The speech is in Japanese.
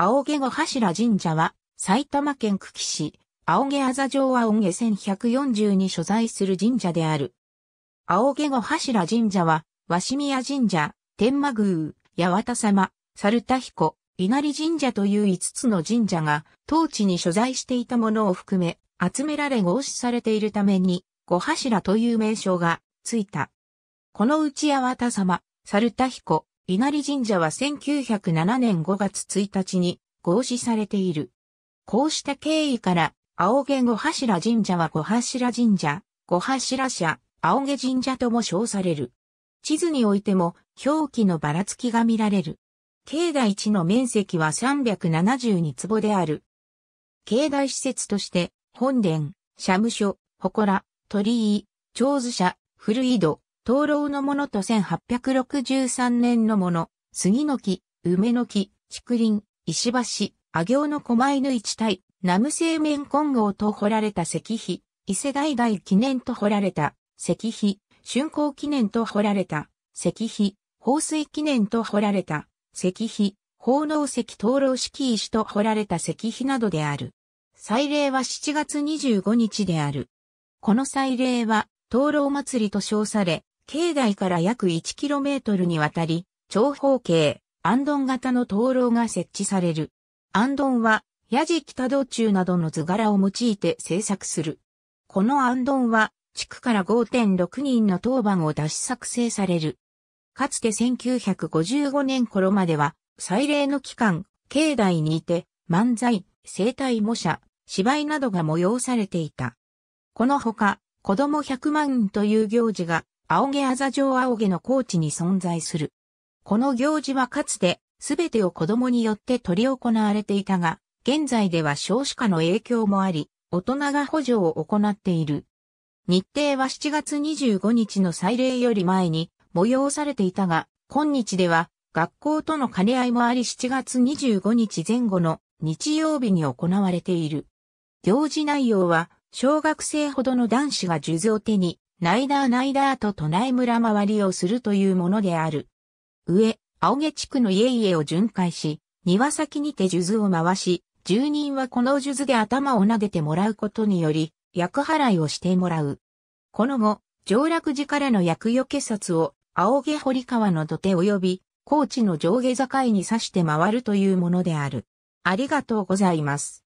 青毛五柱神社は、埼玉県久喜市、青毛あざ城青毛1140に所在する神社である。青毛五柱神社は、鷲宮神社、天満宮、八幡様、猿田彦、稲荷神社という5つの神社が、当地に所在していたものを含め、集められ合祀されているために、五柱という名称がついた。このうち八幡様、猿田彦、稲荷神社は1907年5月1日に合祀されている。こうした経緯から、青毛五柱神社は五柱神社、五柱社、青毛神社とも称される。地図においても表記のばらつきが見られる。境内地の面積は372坪である。境内施設として、本殿、社務所、祠、鳥居、長寿社、古井戸、灯籠のものと1863年のもの、杉の木、梅の木、竹林、石橋、阿行の狛犬一体、南無西面金剛と彫られた石碑、伊勢代々記念と彫られた石碑、春光記念と彫られた石碑、放水記念と彫られた石碑、奉納石灯籠式石と彫られた石碑などである。祭礼は7月25日である。この祭礼は、灯籠祭りと称され、境内から約 1km にわたり、長方形、アンドン型の灯籠が設置される。アンドンは、ヤジ北道中などの図柄を用いて制作する。このアンドンは、地区から5.6人の当番を出し作成される。かつて1955年頃までは、祭礼の期間、境内にいて、漫才、生体模写、芝居などが催されていた。このほか、子供100万という行事が青毛あざ状青毛の高地に存在する。この行事はかつて、すべてを子供によって取り行われていたが、現在では少子化の影響もあり、大人が補助を行っている。日程は7月25日の祭礼より前に催されていたが、今日では学校との兼ね合いもあり7月25日前後の日曜日に行われている。行事内容は小学生ほどの男子が数珠を手にナイダーナイダーと都内村回りをするというものである。上、青毛地区の家々を巡回し、庭先にて数珠を回し、住人はこの数珠で頭を撫でてもらうことにより、薬払いをしてもらう。この後、上洛寺からの薬除け札を、青毛堀川の土手及び、高知の上下境に刺して回るというものである。ありがとうございます。